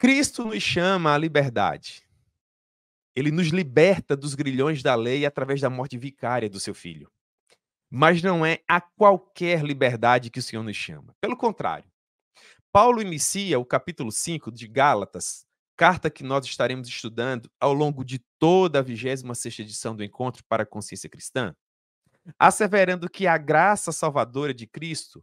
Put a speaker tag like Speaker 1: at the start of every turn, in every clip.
Speaker 1: Cristo nos chama à liberdade. Ele nos liberta dos grilhões da lei através da morte vicária do seu filho. Mas não é a qualquer liberdade que o Senhor nos chama. Pelo contrário, Paulo inicia o capítulo 5 de Gálatas, carta que nós estaremos estudando ao longo de toda a 26 edição do Encontro para a Consciência Cristã, asseverando que a graça salvadora de Cristo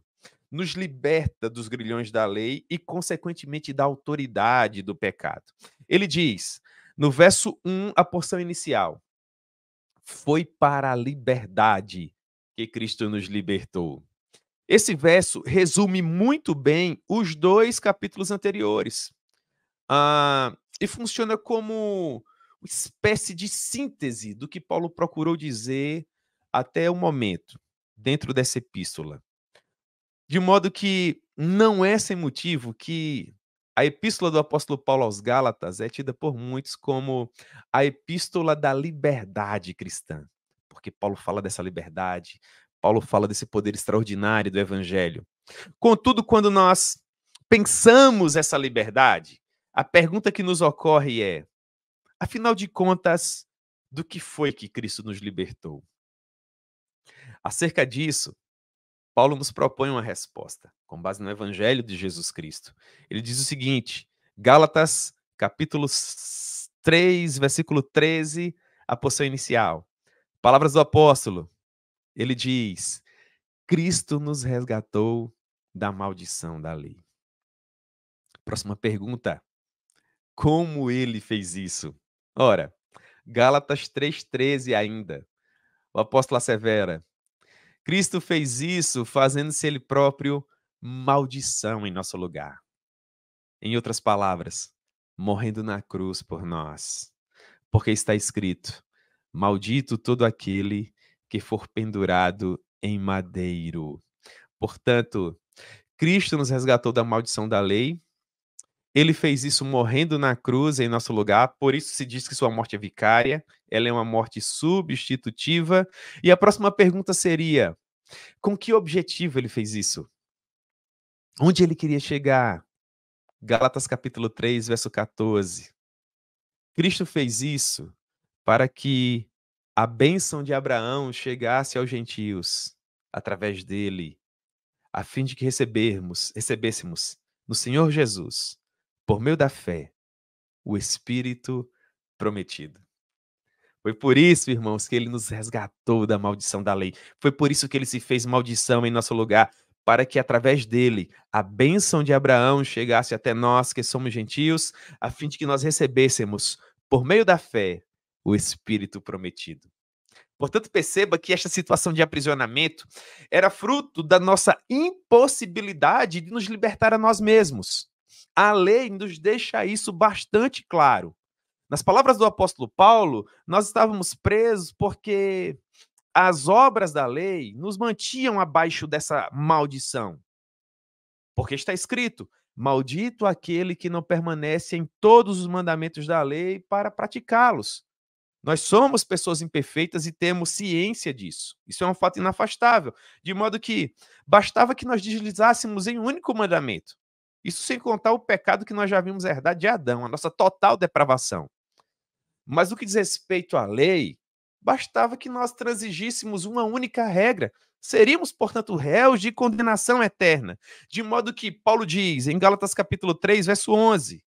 Speaker 1: nos liberta dos grilhões da lei e, consequentemente, da autoridade do pecado. Ele diz, no verso 1, a porção inicial: Foi para a liberdade que Cristo nos libertou. Esse verso resume muito bem os dois capítulos anteriores. Ah, e funciona como uma espécie de síntese do que Paulo procurou dizer até o momento, dentro dessa epístola. De modo que não é sem motivo que a epístola do apóstolo Paulo aos Gálatas é tida por muitos como a epístola da liberdade cristã, porque Paulo fala dessa liberdade, Paulo fala desse poder extraordinário do evangelho. Contudo, quando nós pensamos essa liberdade, a pergunta que nos ocorre é: afinal de contas, do que foi que Cristo nos libertou? Acerca disso, Paulo nos propõe uma resposta, com base no Evangelho de Jesus Cristo. Ele diz o seguinte, Gálatas, capítulo 3, versículo 13, a posição inicial. Palavras do apóstolo. Ele diz: Cristo nos resgatou da maldição da lei. Próxima pergunta. Como ele fez isso? Ora, Gálatas 3,13 ainda. O apóstolo assevera: Cristo fez isso fazendo-se ele próprio maldição em nosso lugar. Em outras palavras, morrendo na cruz por nós. Porque está escrito: Maldito todo aquele que for pendurado em madeiro. Portanto, Cristo nos resgatou da maldição da lei ele fez isso morrendo na cruz em nosso lugar, por isso se diz que sua morte é vicária, ela é uma morte substitutiva. E a próxima pergunta seria: com que objetivo ele fez isso? Onde ele queria chegar? Galatas capítulo 3, verso 14. Cristo fez isso para que a bênção de Abraão chegasse aos gentios através dele, a fim de que recebermos, recebêssemos no Senhor Jesus por meio da fé, o Espírito prometido. Foi por isso, irmãos, que ele nos resgatou da maldição da lei. Foi por isso que ele se fez maldição em nosso lugar, para que através dele a bênção de Abraão chegasse até nós que somos gentios, a fim de que nós recebêssemos, por meio da fé, o Espírito prometido. Portanto, perceba que esta situação de aprisionamento era fruto da nossa impossibilidade de nos libertar a nós mesmos. A lei nos deixa isso bastante claro. Nas palavras do apóstolo Paulo, nós estávamos presos porque as obras da lei nos mantinham abaixo dessa maldição. Porque está escrito: Maldito aquele que não permanece em todos os mandamentos da lei para praticá-los. Nós somos pessoas imperfeitas e temos ciência disso. Isso é um fato inafastável. De modo que bastava que nós deslizássemos em um único mandamento. Isso sem contar o pecado que nós já vimos herdar de Adão, a nossa total depravação. Mas no que diz respeito à lei, bastava que nós transigíssemos uma única regra. Seríamos, portanto, réus de condenação eterna. De modo que Paulo diz em Gálatas capítulo 3, verso 11: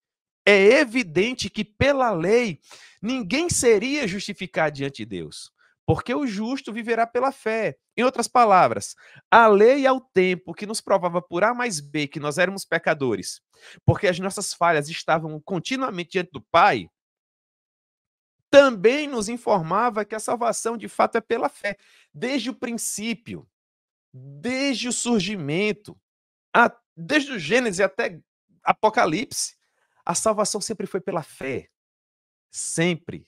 Speaker 1: É evidente que pela lei ninguém seria justificado diante de Deus, porque o justo viverá pela fé. Em outras palavras, a lei ao é tempo que nos provava por A mais B que nós éramos pecadores, porque as nossas falhas estavam continuamente diante do Pai, também nos informava que a salvação de fato é pela fé, desde o princípio, desde o surgimento, a, desde o Gênesis até Apocalipse. A salvação sempre foi pela fé. Sempre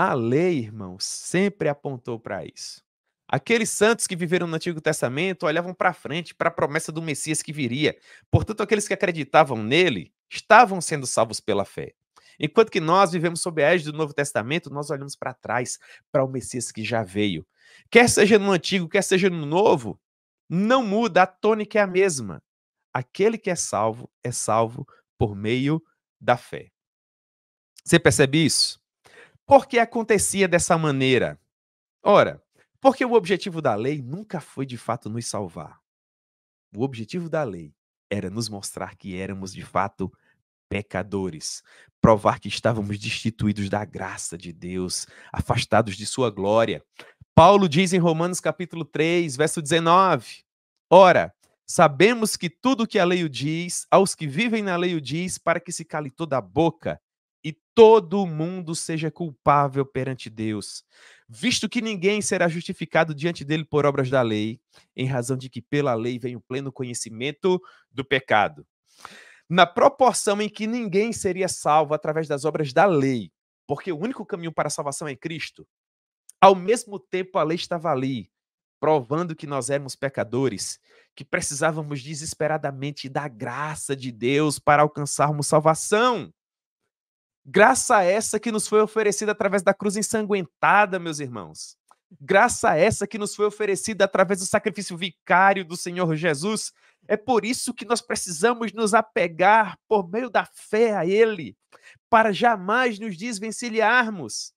Speaker 1: a lei, irmão, sempre apontou para isso. Aqueles santos que viveram no Antigo Testamento olhavam para frente, para a promessa do Messias que viria. Portanto, aqueles que acreditavam nele estavam sendo salvos pela fé. Enquanto que nós vivemos sob a égide do Novo Testamento, nós olhamos para trás, para o Messias que já veio. Quer seja no Antigo, quer seja no Novo, não muda, a tônica é a mesma. Aquele que é salvo, é salvo por meio da fé. Você percebe isso? Por que acontecia dessa maneira? Ora, porque o objetivo da lei nunca foi de fato nos salvar. O objetivo da lei era nos mostrar que éramos de fato pecadores, provar que estávamos destituídos da graça de Deus, afastados de sua glória. Paulo diz em Romanos capítulo 3, verso 19: Ora, sabemos que tudo que a lei o diz, aos que vivem na lei o diz, para que se cale toda a boca todo mundo seja culpável perante Deus, visto que ninguém será justificado diante dele por obras da lei, em razão de que pela lei vem o pleno conhecimento do pecado. Na proporção em que ninguém seria salvo através das obras da lei, porque o único caminho para a salvação é Cristo, ao mesmo tempo a lei estava ali, provando que nós éramos pecadores, que precisávamos desesperadamente da graça de Deus para alcançarmos salvação. Graça essa que nos foi oferecida através da cruz ensanguentada, meus irmãos. Graça essa que nos foi oferecida através do sacrifício vicário do Senhor Jesus. É por isso que nós precisamos nos apegar por meio da fé a Ele, para jamais nos desvencilharmos.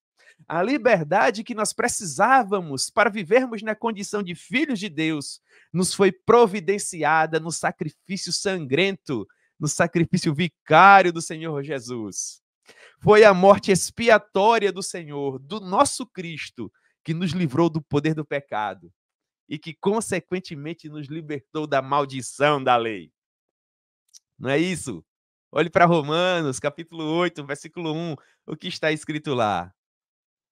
Speaker 1: A liberdade que nós precisávamos para vivermos na condição de filhos de Deus nos foi providenciada no sacrifício sangrento, no sacrifício vicário do Senhor Jesus. Foi a morte expiatória do Senhor, do nosso Cristo, que nos livrou do poder do pecado e que, consequentemente, nos libertou da maldição da lei. Não é isso? Olhe para Romanos, capítulo 8, versículo 1, o que está escrito lá.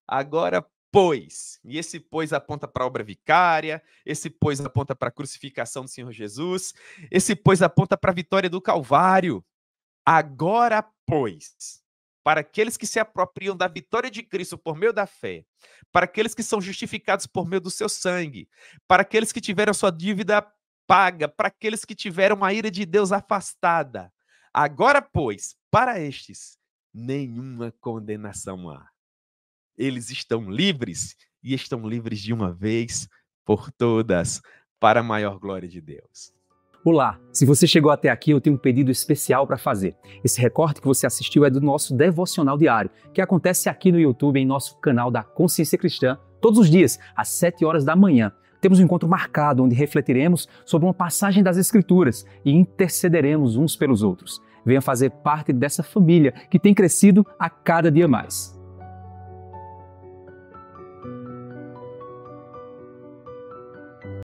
Speaker 1: Agora, pois, e esse pois aponta para a obra vicária, esse pois aponta para a crucificação do Senhor Jesus, esse pois aponta para a vitória do Calvário. Agora, pois, para aqueles que se apropriam da vitória de Cristo por meio da fé, para aqueles que são justificados por meio do seu sangue, para aqueles que tiveram sua dívida paga, para aqueles que tiveram a ira de Deus afastada. Agora, pois, para estes, nenhuma condenação há. Eles estão livres e estão livres de uma vez por todas para a maior glória de Deus. Olá! Se você chegou até aqui, eu tenho um pedido especial para fazer. Esse recorte que você assistiu é do nosso devocional diário, que acontece aqui no YouTube, em nosso canal da Consciência Cristã, todos os dias, às 7 horas da manhã. Temos um encontro marcado onde refletiremos sobre uma passagem das Escrituras e intercederemos uns pelos outros. Venha fazer parte dessa família que tem crescido a cada dia mais.